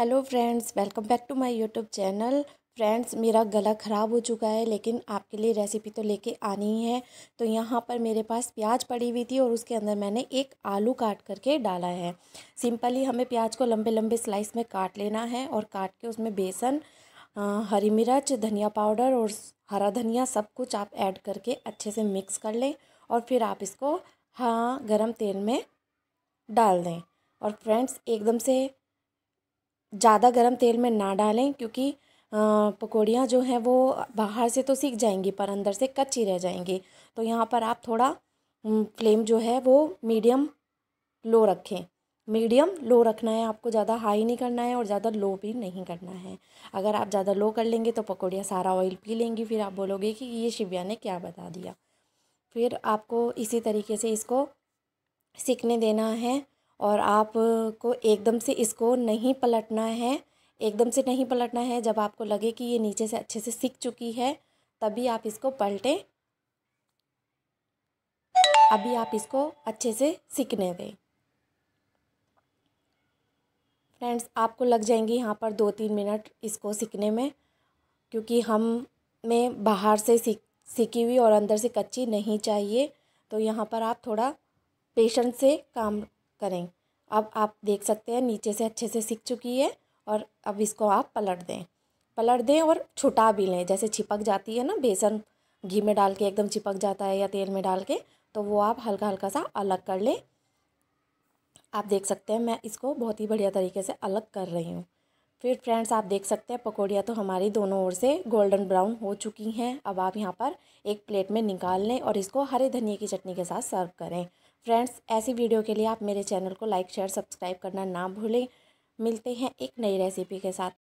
hello friends welcome back to my YouTube channel friends मेरा गला ख़राब हो चुका है लेकिन आपके लिए रेसिपी तो लेके आनी ही है तो यहाँ पर मेरे पास प्याज पड़ी हुई थी और उसके अंदर मैंने एक आलू काट करके डाला है सिंपली हमें प्याज को लंबे लंबे स्लाइस में काट लेना है और काट के उसमें बेसन हरी मिर्च धनिया पाउडर और हरा धनिया सब कुछ आप ऐड करके अच्छे से मिक्स कर लें और फिर आप इसको हाँ गर्म तेल में डाल दें और फ्रेंड्स एकदम से ज़्यादा गर्म तेल में ना डालें क्योंकि पकौड़ियाँ जो हैं वो बाहर से तो सीख जाएंगी पर अंदर से कच्ची रह जाएंगी तो यहाँ पर आप थोड़ा फ्लेम जो है वो मीडियम लो रखें मीडियम लो रखना है आपको ज़्यादा हाई नहीं करना है और ज़्यादा लो भी नहीं करना है अगर आप ज़्यादा लो कर लेंगे तो पकौड़ियाँ सारा ऑयल पी लेंगी फिर आप बोलोगे कि ये शिव्या ने क्या बता दिया फिर आपको इसी तरीके से इसको सीखने देना है और आपको एकदम से इसको नहीं पलटना है एकदम से नहीं पलटना है जब आपको लगे कि ये नीचे से अच्छे से सीख चुकी है तभी आप इसको पलटें अभी आप इसको अच्छे से सीखने दें फ्रेंड्स आपको लग जाएंगे यहाँ पर दो तीन मिनट इसको सीखने में क्योंकि हम में बाहर से सीख सीखी हुई और अंदर से कच्ची नहीं चाहिए तो यहाँ पर आप थोड़ा पेशेंस से काम करें अब आप देख सकते हैं नीचे से अच्छे से सीख चुकी है और अब इसको आप पलट दें पलट दें और छुटा भी लें जैसे छिपक जाती है ना बेसन घी में डाल के एकदम चिपक जाता है या तेल में डाल के तो वो आप हल्का हल्का सा अलग कर लें आप देख सकते हैं मैं इसको बहुत ही बढ़िया तरीके से अलग कर रही हूँ फिर फ्रेंड्स आप देख सकते हैं पकौड़ियाँ तो हमारी दोनों ओर से गोल्डन ब्राउन हो चुकी हैं अब आप यहाँ पर एक प्लेट में निकाल लें और इसको हरे धनिए की चटनी के साथ सर्व करें फ्रेंड्स ऐसी वीडियो के लिए आप मेरे चैनल को लाइक शेयर सब्सक्राइब करना ना भूलें मिलते हैं एक नई रेसिपी के साथ